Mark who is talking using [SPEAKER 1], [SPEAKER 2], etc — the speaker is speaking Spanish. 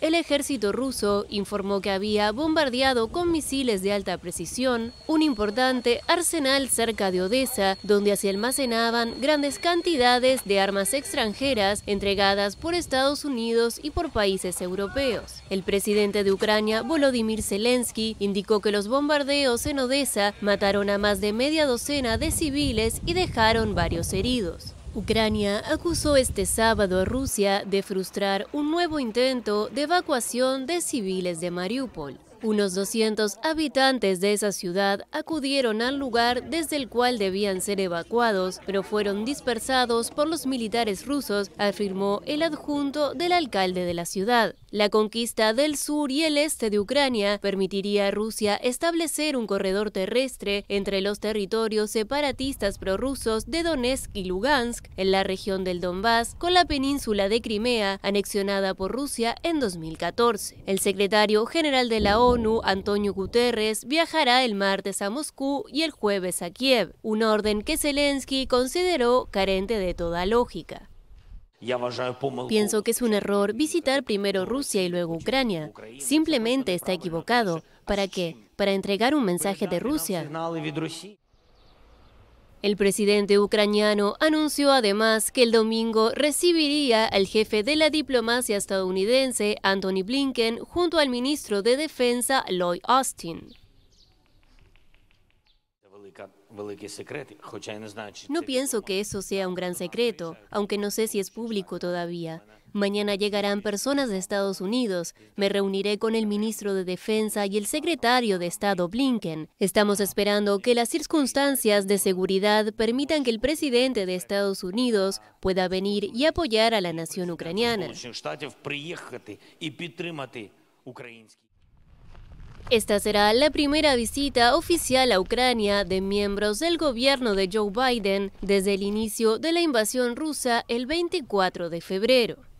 [SPEAKER 1] El ejército ruso informó que había bombardeado con misiles de alta precisión un importante arsenal cerca de Odessa, donde se almacenaban grandes cantidades de armas extranjeras entregadas por Estados Unidos y por países europeos. El presidente de Ucrania, Volodymyr Zelensky, indicó que los bombardeos en Odessa mataron a más de media docena de civiles y dejaron varios heridos. Ucrania acusó este sábado a Rusia de frustrar un nuevo intento de evacuación de civiles de Mariupol. Unos 200 habitantes de esa ciudad acudieron al lugar desde el cual debían ser evacuados, pero fueron dispersados por los militares rusos, afirmó el adjunto del alcalde de la ciudad. La conquista del sur y el este de Ucrania permitiría a Rusia establecer un corredor terrestre entre los territorios separatistas prorrusos de Donetsk y Lugansk, en la región del Donbass, con la península de Crimea, anexionada por Rusia en 2014. El secretario general de la ONU ONU, Antonio Guterres, viajará el martes a Moscú y el jueves a Kiev, un orden que Zelensky consideró carente de toda lógica. Pienso que es un error visitar primero Rusia y luego Ucrania. Simplemente está equivocado. ¿Para qué? Para entregar un mensaje de Rusia. El presidente ucraniano anunció además que el domingo recibiría al jefe de la diplomacia estadounidense, Anthony Blinken, junto al ministro de Defensa, Lloyd Austin. No pienso que eso sea un gran secreto, aunque no sé si es público todavía. Mañana llegarán personas de Estados Unidos. Me reuniré con el ministro de Defensa y el secretario de Estado Blinken. Estamos esperando que las circunstancias de seguridad permitan que el presidente de Estados Unidos pueda venir y apoyar a la nación ucraniana. Esta será la primera visita oficial a Ucrania de miembros del gobierno de Joe Biden desde el inicio de la invasión rusa el 24 de febrero.